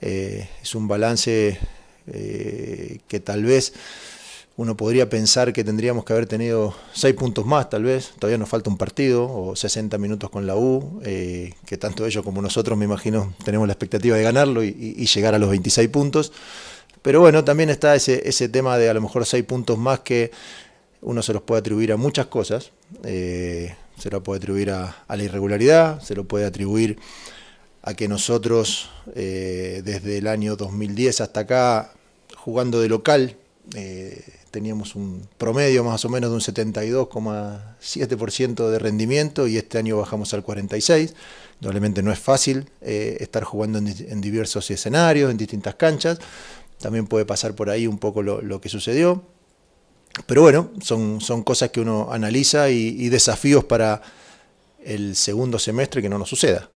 Eh, es un balance eh, que tal vez uno podría pensar que tendríamos que haber tenido seis puntos más, tal vez. Todavía nos falta un partido o 60 minutos con la U, eh, que tanto ellos como nosotros, me imagino, tenemos la expectativa de ganarlo y, llegar a los 26 puntos. Pero bueno, también está ese, ese tema de a lo mejor seis puntos más que uno se los puede atribuir a muchas cosas. se lo puede atribuir a la irregularidad, se lo puede atribuir a que nosotros eh, desde el año 2010 hasta acá, jugando de local, eh, teníamos un promedio más o menos de un 72,7% de rendimiento y este año bajamos al 46%. Doblemente no es fácil eh, estar jugando en, diversos escenarios, en distintas canchas. También puede pasar por ahí un poco lo, que sucedió. Pero bueno, son, cosas que uno analiza y desafíos para el segundo semestre que no nos suceda.